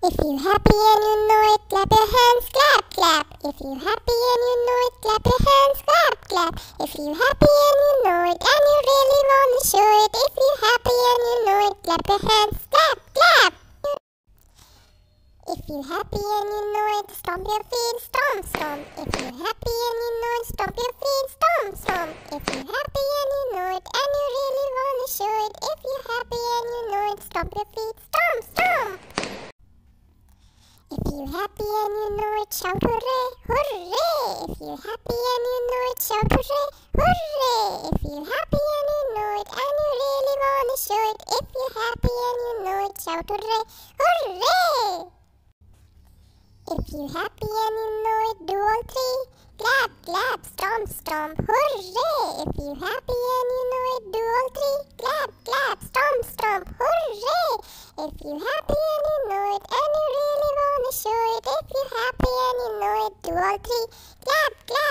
If you happy and you know it, clap your hands, clap, clap. If you happy and you know it, clap your hands, clap, clap. If you happy and you know it, and you really wanna show it. If you happy and you know it, clap your hands, clap, clap. If you happy and you know it, stomp your feet, stomp, stomp. If you happy and you know it, stomp your feet, stomp, stomp. If you happy and you know it, and you really wanna show it. If you happy and you know it, stomp your feet, if you happy and you know it, shout hooray, hooray! If you happy and you know it, shout hooray, hooray! If you happy and you know it, and you really wanna show it, if you happy and you know it, shout hooray, hooray! If you happy and you know it, do all three. Clap, clap, stomp, stomp, hooray! If you happy and you know it, do all three. Clap, clap, stomp, stomp, hooray! If you happy and you know it, and you really happy and you know it. three. Clap, clap.